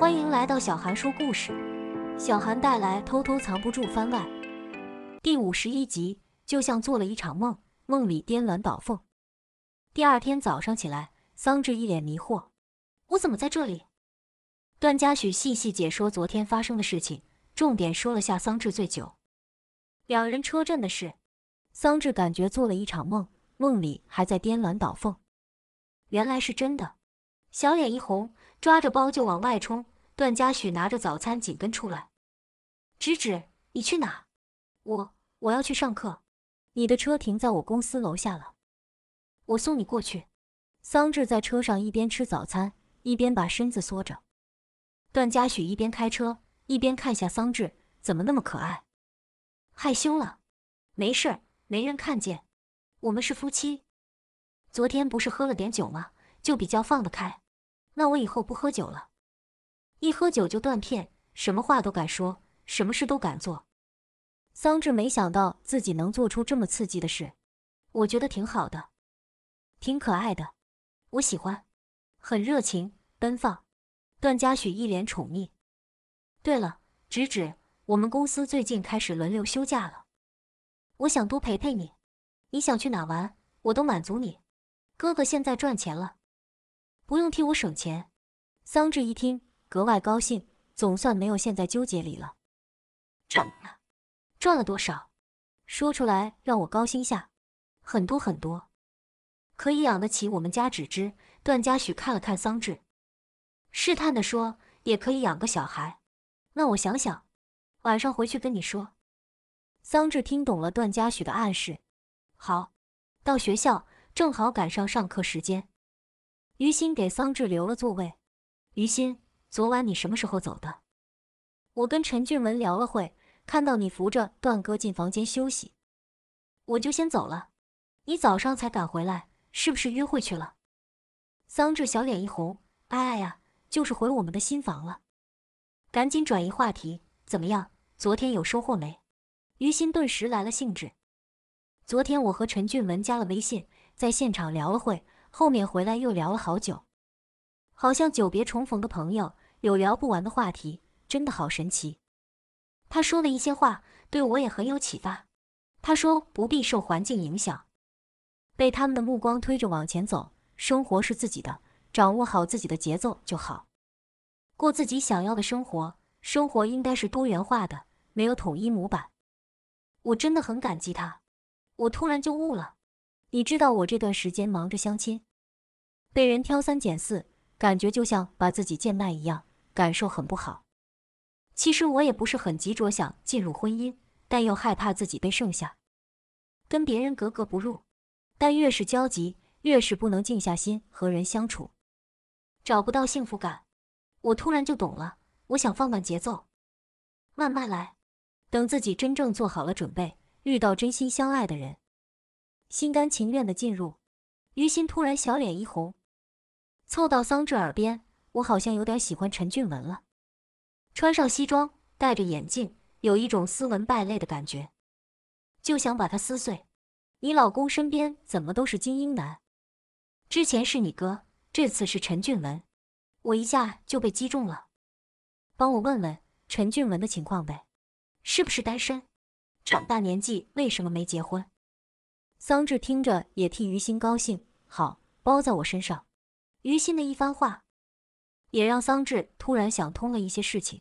欢迎来到小韩说故事，小韩带来《偷偷藏不住》番外第五十一集，就像做了一场梦，梦里颠鸾倒凤。第二天早上起来，桑稚一脸迷惑，我怎么在这里？段嘉许细细解说昨天发生的事情，重点说了下桑稚醉酒，两人车震的事。桑稚感觉做了一场梦，梦里还在颠鸾倒凤，原来是真的，小脸一红。抓着包就往外冲，段嘉许拿着早餐紧跟出来。芷芷，你去哪？我我要去上课。你的车停在我公司楼下了，我送你过去。桑稚在车上一边吃早餐，一边把身子缩着。段嘉许一边开车，一边看下桑稚，怎么那么可爱？害羞了？没事没人看见。我们是夫妻。昨天不是喝了点酒吗？就比较放得开。那我以后不喝酒了，一喝酒就断片，什么话都敢说，什么事都敢做。桑稚没想到自己能做出这么刺激的事，我觉得挺好的，挺可爱的，我喜欢，很热情，奔放。段嘉许一脸宠溺。对了，芷芷，我们公司最近开始轮流休假了，我想多陪陪你。你想去哪玩，我都满足你。哥哥现在赚钱了。不用替我省钱，桑稚一听格外高兴，总算没有陷在纠结里了。赚了，赚了多少？说出来让我高兴下。很多很多，可以养得起我们家芷之。段嘉许看了看桑稚，试探的说：“也可以养个小孩。”那我想想，晚上回去跟你说。桑稚听懂了段嘉许的暗示。好，到学校，正好赶上上课时间。于心给桑志留了座位。于心，昨晚你什么时候走的？我跟陈俊文聊了会，看到你扶着段哥进房间休息，我就先走了。你早上才赶回来，是不是约会去了？桑志小脸一红，哎呀，就是回我们的新房了。赶紧转移话题，怎么样？昨天有收获没？于心顿时来了兴致。昨天我和陈俊文加了微信，在现场聊了会。后面回来又聊了好久，好像久别重逢的朋友，有聊不完的话题，真的好神奇。他说了一些话，对我也很有启发。他说不必受环境影响，被他们的目光推着往前走，生活是自己的，掌握好自己的节奏就好，过自己想要的生活。生活应该是多元化的，没有统一模板。我真的很感激他，我突然就悟了。你知道我这段时间忙着相亲，被人挑三拣四，感觉就像把自己贱卖一样，感受很不好。其实我也不是很急着想进入婚姻，但又害怕自己被剩下，跟别人格格不入。但越是焦急，越是不能静下心和人相处，找不到幸福感。我突然就懂了，我想放慢节奏，慢慢来，等自己真正做好了准备，遇到真心相爱的人。心甘情愿的进入，于心突然小脸一红，凑到桑稚耳边：“我好像有点喜欢陈俊文了。穿上西装，戴着眼镜，有一种斯文败类的感觉，就想把他撕碎。你老公身边怎么都是精英男？之前是你哥，这次是陈俊文，我一下就被击中了。帮我问问陈俊文的情况呗，是不是单身？长大年纪为什么没结婚？”桑稚听着也替于心高兴，好，包在我身上。于心的一番话，也让桑稚突然想通了一些事情。